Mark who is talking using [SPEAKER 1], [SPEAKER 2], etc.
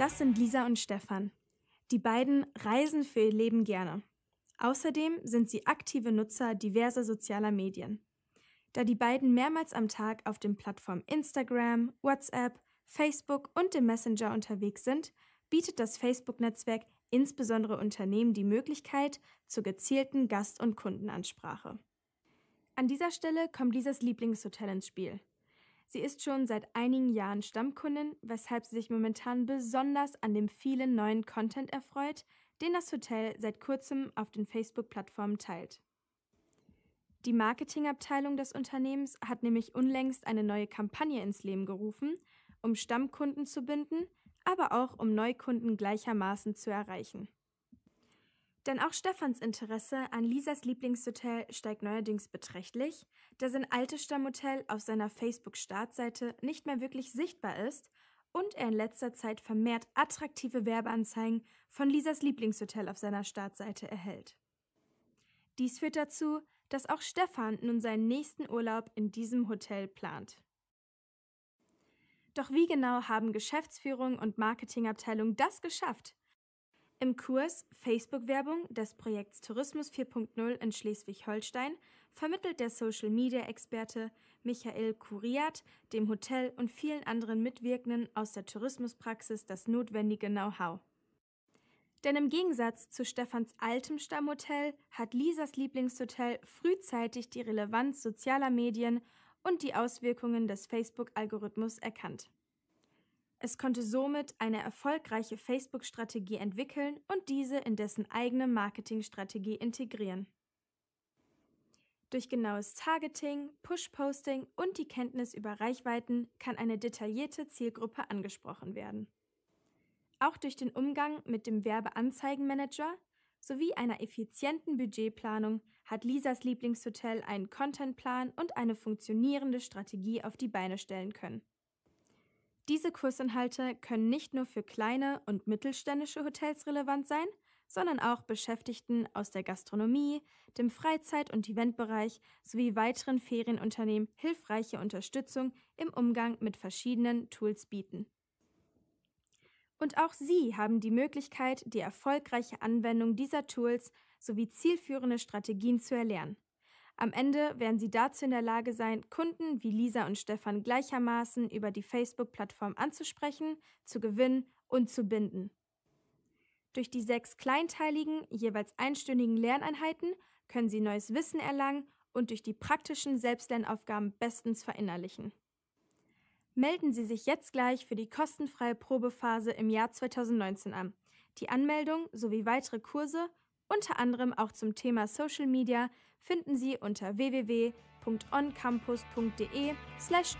[SPEAKER 1] Das sind Lisa und Stefan. Die beiden reisen für ihr Leben gerne. Außerdem sind sie aktive Nutzer diverser sozialer Medien. Da die beiden mehrmals am Tag auf den Plattformen Instagram, WhatsApp, Facebook und dem Messenger unterwegs sind, bietet das Facebook-Netzwerk insbesondere Unternehmen die Möglichkeit zur gezielten Gast- und Kundenansprache. An dieser Stelle kommt Lisas Lieblingshotel ins Spiel, Sie ist schon seit einigen Jahren Stammkundin, weshalb sie sich momentan besonders an dem vielen neuen Content erfreut, den das Hotel seit kurzem auf den Facebook-Plattformen teilt. Die Marketingabteilung des Unternehmens hat nämlich unlängst eine neue Kampagne ins Leben gerufen, um Stammkunden zu binden, aber auch um Neukunden gleichermaßen zu erreichen. Denn auch Stefans Interesse an Lisas Lieblingshotel steigt neuerdings beträchtlich, da sein altes Stammhotel auf seiner Facebook-Startseite nicht mehr wirklich sichtbar ist und er in letzter Zeit vermehrt attraktive Werbeanzeigen von Lisas Lieblingshotel auf seiner Startseite erhält. Dies führt dazu, dass auch Stefan nun seinen nächsten Urlaub in diesem Hotel plant. Doch wie genau haben Geschäftsführung und Marketingabteilung das geschafft, im Kurs Facebook-Werbung des Projekts Tourismus 4.0 in Schleswig-Holstein vermittelt der Social-Media-Experte Michael Kuriat dem Hotel und vielen anderen Mitwirkenden aus der Tourismuspraxis das notwendige Know-how. Denn im Gegensatz zu Stefans altem Stammhotel hat Lisas Lieblingshotel frühzeitig die Relevanz sozialer Medien und die Auswirkungen des Facebook-Algorithmus erkannt. Es konnte somit eine erfolgreiche Facebook-Strategie entwickeln und diese in dessen eigene Marketingstrategie integrieren. Durch genaues Targeting, Push-Posting und die Kenntnis über Reichweiten kann eine detaillierte Zielgruppe angesprochen werden. Auch durch den Umgang mit dem Werbeanzeigenmanager sowie einer effizienten Budgetplanung hat Lisas Lieblingshotel einen Contentplan und eine funktionierende Strategie auf die Beine stellen können. Diese Kursinhalte können nicht nur für kleine und mittelständische Hotels relevant sein, sondern auch Beschäftigten aus der Gastronomie, dem Freizeit- und Eventbereich sowie weiteren Ferienunternehmen hilfreiche Unterstützung im Umgang mit verschiedenen Tools bieten. Und auch Sie haben die Möglichkeit, die erfolgreiche Anwendung dieser Tools sowie zielführende Strategien zu erlernen. Am Ende werden sie dazu in der Lage sein, Kunden wie Lisa und Stefan gleichermaßen über die Facebook-Plattform anzusprechen, zu gewinnen und zu binden. Durch die sechs kleinteiligen, jeweils einstündigen Lerneinheiten können Sie neues Wissen erlangen und durch die praktischen Selbstlernaufgaben bestens verinnerlichen. Melden Sie sich jetzt gleich für die kostenfreie Probephase im Jahr 2019 an. Die Anmeldung sowie weitere Kurse unter anderem auch zum Thema Social Media finden Sie unter www.oncampus.de/t40. slash